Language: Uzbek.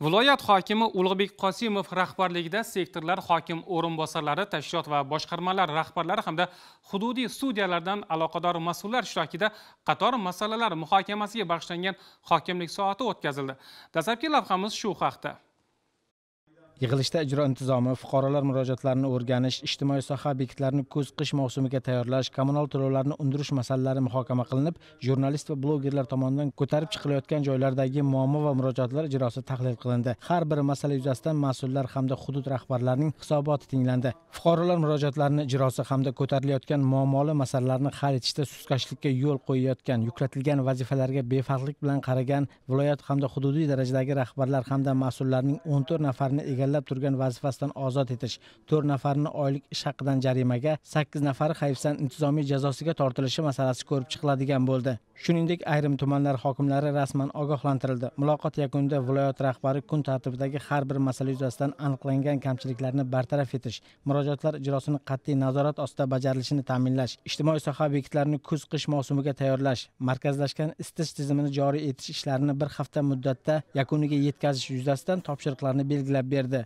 viloyat hokimi ulug'bek qosimov rahbarligida sektorlar hokim o'rinbosarlari tashkilot va boshqarmalar rahbarlari hamda hududiy studiyalardan aloqador mas'ullar ishtirokida qator masalalar muhokamasiga bag'ishlangan hokimlik soati o'tkazildi dastlabki lavhamiz shu haqda yig'ilishda ijro intizomi fuqarolar murojaatlarini o'rganish ijtimoiy soha obyektlarini kuz qish mavsumiga tayyorlash kommunal to'lovlarni undirish masalalari muhokama qilinib jurnalist va blogerlar tomonidan ko'tarib chiqilayotgan joylardagi muammo va murojaatlar ijrosi tahlil qilindi har bir masala yuzasidan mas'ullar hamda hudud rahbarlarining hisoboti tinglandi fuqarolar murojaatlarini ijrosi hamda ko'tarilayotgan muammoli masalalarni hal etishda sustkashlikka yo'l qo'yayotgan yuklatilgan vazifalarga befarqlik bilan qaragan viloyat hamda hududiy darajadagi rahbarlar hamda mas'ullarning o'n to'rt nafarini egallab egallab turgan vazifasidan ozod etish to'rt nafarini oylik ish haqidan jarimaga sakkiz nafari hayfsan intizomiy jazosiga tortilishi masalasi ko'rib chiqiladigan bo'ldi shuningdek ayrim tumanlar hokimlari rasman ogohlantirildi muloqot yakunida viloyat rahbari kun tartibidagi har bir masala yuzasidan aniqlangan kamchiliklarni bartaraf etish murojaatlar ijrosini qat'iy nazorat ostida bajarilishini ta'minlash ijtimoiy soha obyektlarini kuz qish mavsumiga tayyorlash markazlashgan isitish tizimini joriy etish ishlarini bir hafta muddatda yakuniga yetkazish yuzasidan topshiriqlarni belgilab berdi